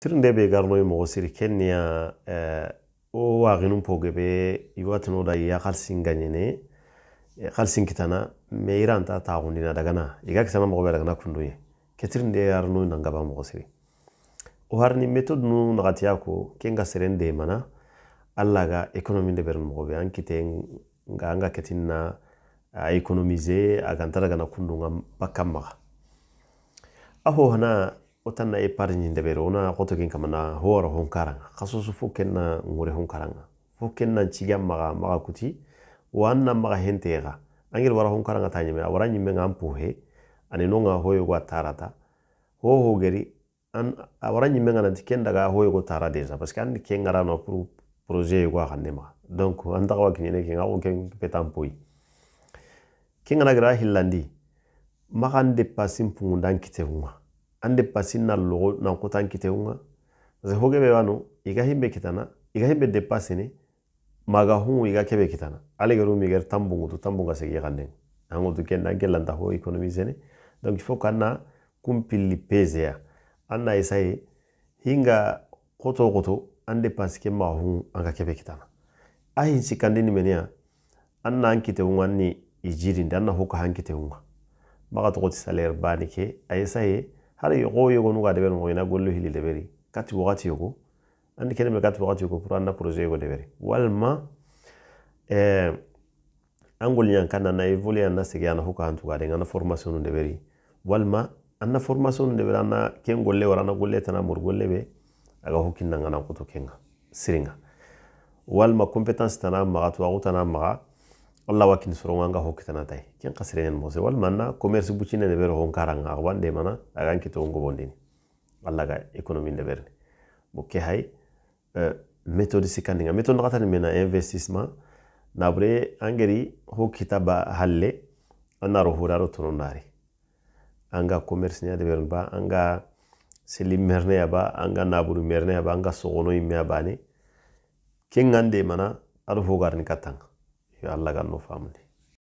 tirin da bai garno yin e mawasiri eh, o waginun pogebe iwatin oda iya kalsin ganye ne kalsin eh, kitana me iran ta ta agundi dagana iga kitana mawabe dagana kunduye ke tirin da yar no e gaba mawasiri o har ni metod nu nagatiya ko ken ga siren da mana Allah ga ekonomi da berin mawabe an kite nga nga ketin na a ekonomize Aho hana otanna épargne e ndebere wona xoto ken kamana howara honkaranga xasusu fo kenna ngure honkaranga fo kenna ciga maxa maxa kuti wa maxa hentexa angel wara honkaranga ta ñeme a wara ñimmenga an puhe ani nonga hoyogo a tarata hoho geri a wara ñimmenga nanti ken daga hoyogo tara déjà parce que ke ngarano pour projet yogo a xanne maxa donc an kiñene ke ngaxo ken petan poyi ke ngana gira hillandi maxan dépassin pungundan kite kunga ande pasin na logo nan kotan kiteunga parce hoge be bano iga himbe kitana iga himbe de pasini maga hu iga kebe kitana ale geru mi ger tambungu tu tambunga se iga nden ango tu ken nan kelanta ho economisene donc il faut kana kumpili pese anna isai hinga koto koto ande pasike ma hu anga kebe kitana ahin sikandini menia anna ankite ungani ijiri ndanna hoka hankite unga maga salaire bani ke hari yogo yogo nuga deber mo ina gollo hili deberi kati wakati yogo andi kene me kati wakati yogo pura na projet yogo deberi walma eh angol nyan kana na evole na sege ana huka hantu gade ngana formation nu deberi walma anna formation nu deberi anna ken golle warana golle tana mur golle be aga hukin na ngana kuto kenga siringa walma competence tana maga tuwa tana Allah wakin suronganga hokkitanatai ken kasirenen mose walmanna commerce bucinene ɓere honkaranga awande mana agan kito ngobondini allah ga économie nde ɓerne bo ke hay e, méthode sikkandiga méthode nakatani mena investissement naɓure angeri hokkita ba halle annaro huraro tonondari anga commerce ñade ɓerne ba anga seli merneya ba anga naɓuru merneya ba anga sogono yimmeya bane ken gande mana aɗo fogarni يا الله قال له فاملي